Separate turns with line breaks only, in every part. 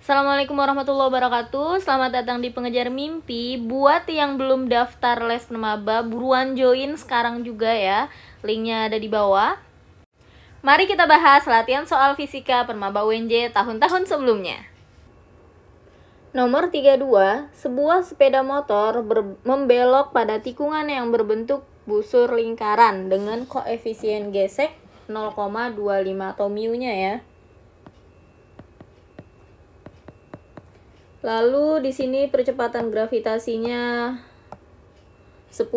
Assalamualaikum warahmatullahi wabarakatuh Selamat datang di Pengejar Mimpi Buat yang belum daftar les Permaba Buruan join sekarang juga ya Linknya ada di bawah Mari kita bahas latihan soal fisika Permaba UNJ tahun-tahun sebelumnya Nomor 32, sebuah sepeda motor membelok pada tikungan yang berbentuk busur lingkaran dengan koefisien gesek 0,25 atau mu-nya ya. Lalu di sini percepatan gravitasinya 10.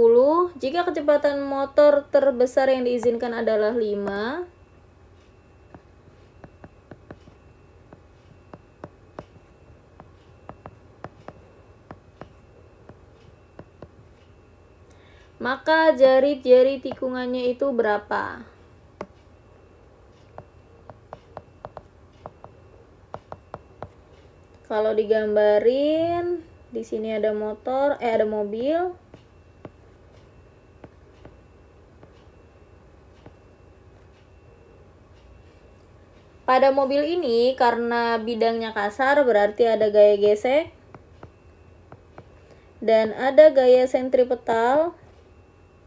Jika kecepatan motor terbesar yang diizinkan adalah 5. Maka jari-jari tikungannya itu berapa? kalau digambarin di sini ada motor eh ada mobil Pada mobil ini karena bidangnya kasar berarti ada gaya gesek dan ada gaya sentripetal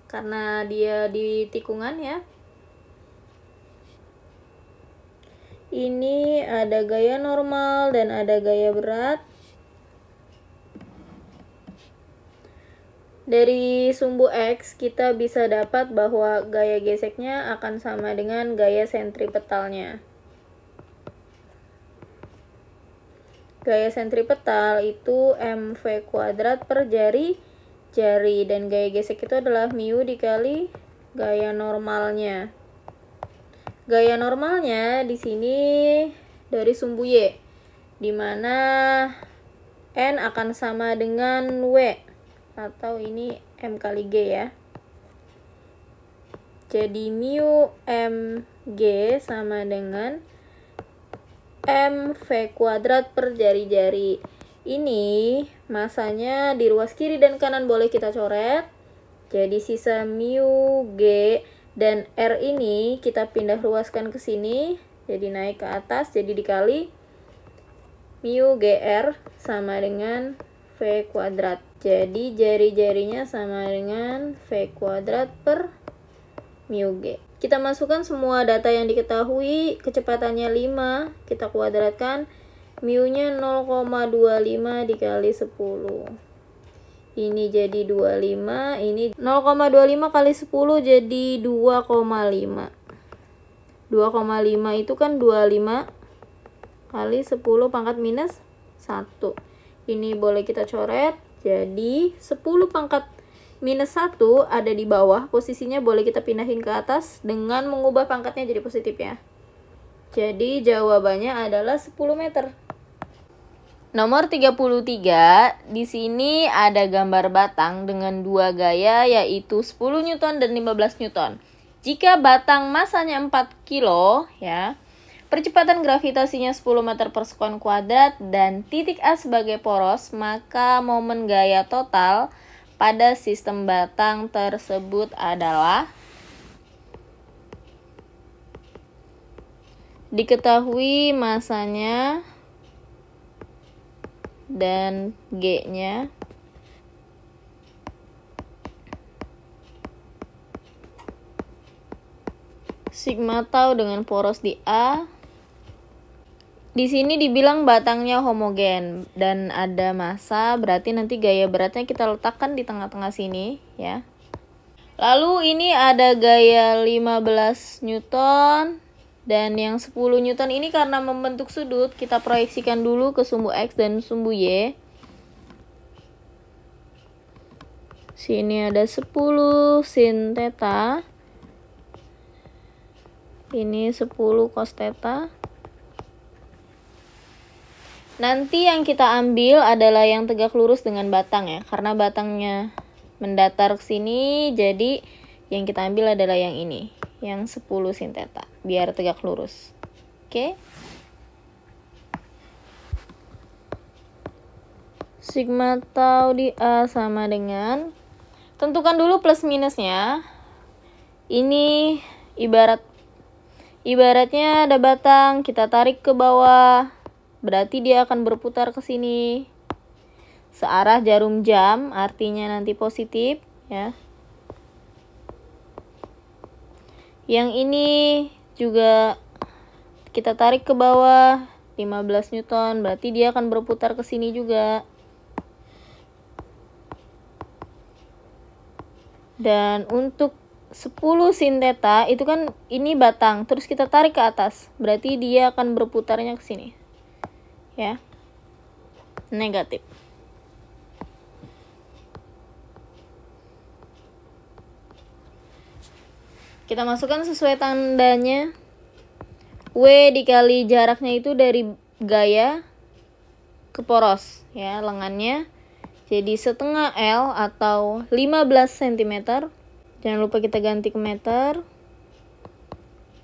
karena dia di tikungan ya. ini ada gaya normal dan ada gaya berat. Dari sumbu X, kita bisa dapat bahwa gaya geseknya akan sama dengan gaya sentripetalnya. Gaya sentripetal itu mv kuadrat per jari jari dan gaya gesek itu adalah mu dikali gaya normalnya. Gaya normalnya di sini dari sumbu Y, dimana N akan sama dengan W, atau ini M kali G ya. Jadi mu mg sama dengan m v kuadrat per jari-jari. Ini masanya di ruas kiri dan kanan boleh kita coret. Jadi sisa mu g dan R ini kita pindah luaskan ke sini jadi naik ke atas jadi dikali mu GR sama dengan V kuadrat jadi jari-jarinya sama dengan V kuadrat per mu G kita masukkan semua data yang diketahui kecepatannya 5 kita kuadratkan mu nya 0,25 dikali 10 ini jadi 25 ini 0,25 kali 10 jadi 2,5 2,5 itu kan 25 kali 10 pangkat minus 1 ini boleh kita coret jadi 10 pangkat minus 1 ada di bawah posisinya boleh kita pindahin ke atas dengan mengubah pangkatnya jadi positif ya jadi jawabannya adalah 10 meter Nomor 33, di sini ada gambar batang dengan dua gaya yaitu 10 Newton dan 15 Newton. Jika batang masanya 4 kilo, ya, percepatan gravitasinya 10 meter per sekon kuadrat dan titik A sebagai poros, maka momen gaya total pada sistem batang tersebut adalah diketahui masanya dan G-nya sigma tau dengan poros di A. Di sini dibilang batangnya homogen dan ada massa, berarti nanti gaya beratnya kita letakkan di tengah-tengah sini ya. Lalu ini ada gaya 15 Newton, dan yang 10 Newton ini karena membentuk sudut, kita proyeksikan dulu ke sumbu X dan sumbu Y. Sini ada 10 sin theta. Ini 10 cos theta. Nanti yang kita ambil adalah yang tegak lurus dengan batang ya. Karena batangnya mendatar ke sini, jadi yang kita ambil adalah yang ini yang 10 sin biar tegak lurus. Oke. Okay? Sigma tau di A sama dengan tentukan dulu plus minusnya. Ini ibarat ibaratnya ada batang, kita tarik ke bawah. Berarti dia akan berputar ke sini. Searah jarum jam, artinya nanti positif ya. yang ini juga kita tarik ke bawah 15 newton berarti dia akan berputar ke sini juga dan untuk 10 sinteta itu kan ini batang terus kita tarik ke atas berarti dia akan berputarnya ke sini ya negatif kita masukkan sesuai tandanya W dikali jaraknya itu dari gaya ke poros ya lengannya jadi setengah L atau 15 cm jangan lupa kita ganti ke meter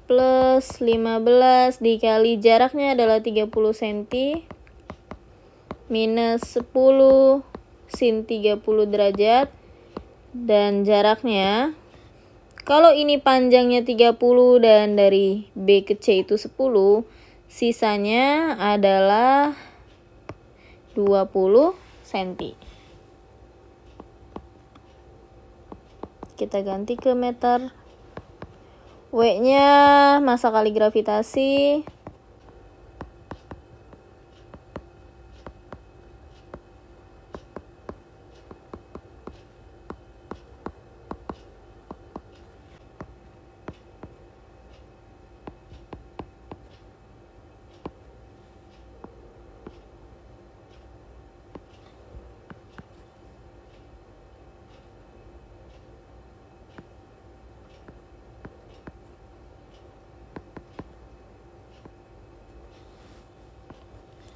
plus 15 dikali jaraknya adalah 30 cm minus 10 sin 30 derajat dan jaraknya kalau ini panjangnya 30 dan dari B ke C itu 10, sisanya adalah 20 cm. Kita ganti ke meter. W-nya masa kali gravitasi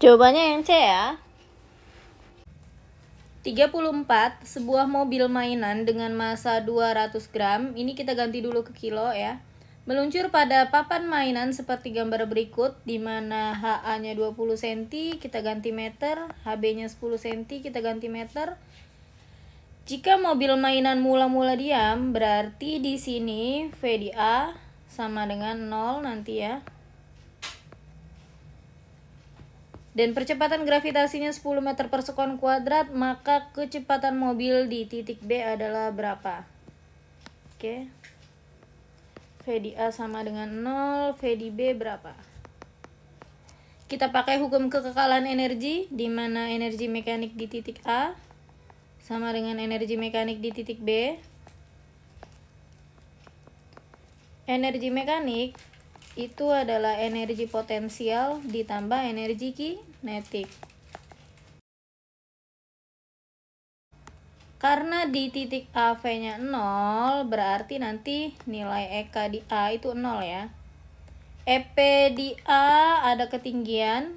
Jawabannya yang C ya. 34. Sebuah mobil mainan dengan massa 200 gram. Ini kita ganti dulu ke kilo ya. Meluncur pada papan mainan seperti gambar berikut, di mana HA-nya 20 cm, kita ganti meter, HB-nya 10 cm, kita ganti meter. Jika mobil mainan mula-mula diam, berarti di sini V di A sama dengan 0 nanti ya. dan percepatan gravitasinya 10 meter per sekon kuadrat, maka kecepatan mobil di titik B adalah berapa? Oke. V di A sama dengan 0, V di B berapa? Kita pakai hukum kekekalan energi, di mana energi mekanik di titik A sama dengan energi mekanik di titik B. Energi mekanik itu adalah energi potensial ditambah energi kinetik. Karena di titik v nya 0, berarti nanti nilai EK di A itu 0 ya. EP di A ada ketinggian,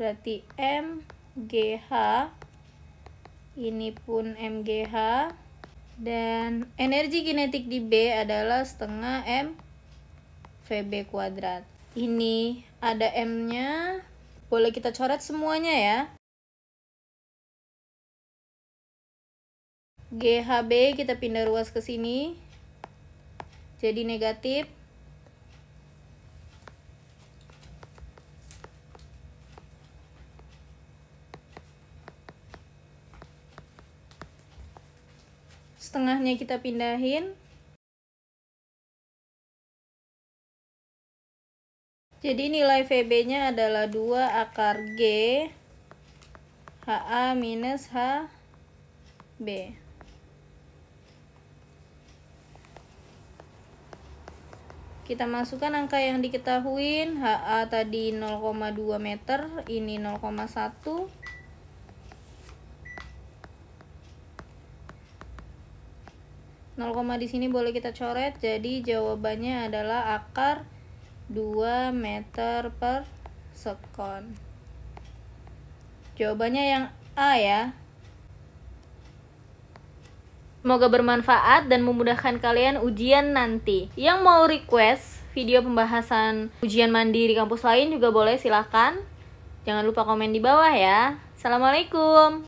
berarti MGH, ini pun MGH, dan energi kinetik di B adalah setengah M VB kuadrat. Ini ada M-nya, boleh kita coret semuanya ya. GHB kita pindah ruas ke sini. Jadi negatif. Setengahnya kita pindahin. Jadi nilai VB-nya adalah 2 akar G HA minus HB. Kita masukkan angka yang diketahui, HA tadi 0,2 meter, ini 0,1. nol koma di sini boleh kita coret jadi jawabannya adalah akar 2 meter per sekon jawabannya yang A ya Semoga bermanfaat dan memudahkan kalian ujian nanti. Yang mau request video pembahasan ujian mandiri kampus lain juga boleh silahkan. Jangan lupa komen di bawah ya. Assalamualaikum.